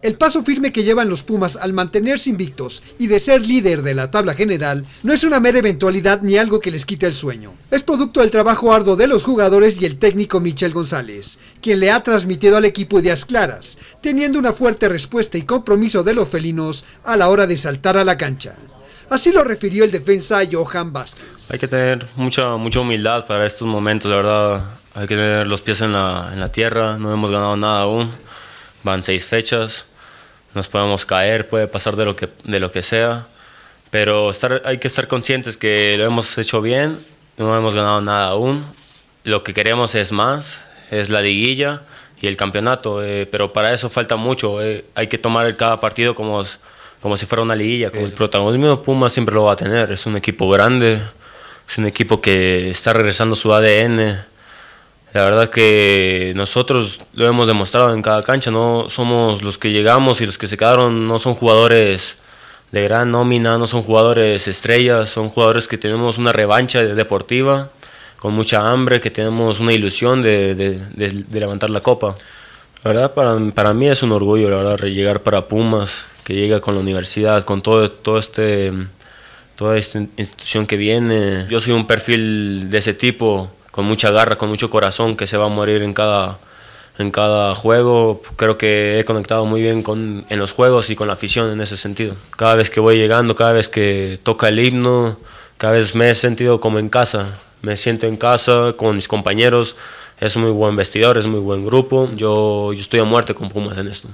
El paso firme que llevan los Pumas al mantenerse invictos y de ser líder de la tabla general no es una mera eventualidad ni algo que les quite el sueño. Es producto del trabajo arduo de los jugadores y el técnico Michel González, quien le ha transmitido al equipo ideas claras, teniendo una fuerte respuesta y compromiso de los felinos a la hora de saltar a la cancha. Así lo refirió el defensa Johan Vázquez. Hay que tener mucha, mucha humildad para estos momentos, la verdad. Hay que tener los pies en la, en la tierra, no hemos ganado nada aún. Van seis fechas, nos podemos caer, puede pasar de lo que, de lo que sea, pero estar, hay que estar conscientes que lo hemos hecho bien, no hemos ganado nada aún, lo que queremos es más, es la liguilla y el campeonato, eh, pero para eso falta mucho, eh, hay que tomar cada partido como, como si fuera una liguilla, como el protagonismo de Puma siempre lo va a tener, es un equipo grande, es un equipo que está regresando su ADN, la verdad que nosotros lo hemos demostrado en cada cancha, no somos los que llegamos y los que se quedaron, no son jugadores de gran nómina, no son jugadores estrellas, son jugadores que tenemos una revancha deportiva, con mucha hambre, que tenemos una ilusión de, levantar la copa. La verdad para, para, mí es un orgullo, la verdad, llegar para Pumas, que llega con la universidad, con todo, todo este, toda esta institución que viene. Yo soy un perfil de ese tipo con mucha garra, con mucho corazón, que se va a morir en cada, en cada juego. Creo que he conectado muy bien con, en los juegos y con la afición en ese sentido. Cada vez que voy llegando, cada vez que toca el himno, cada vez me he sentido como en casa. Me siento en casa con mis compañeros. Es muy buen vestidor, es muy buen grupo. Yo, yo estoy a muerte con Pumas en esto.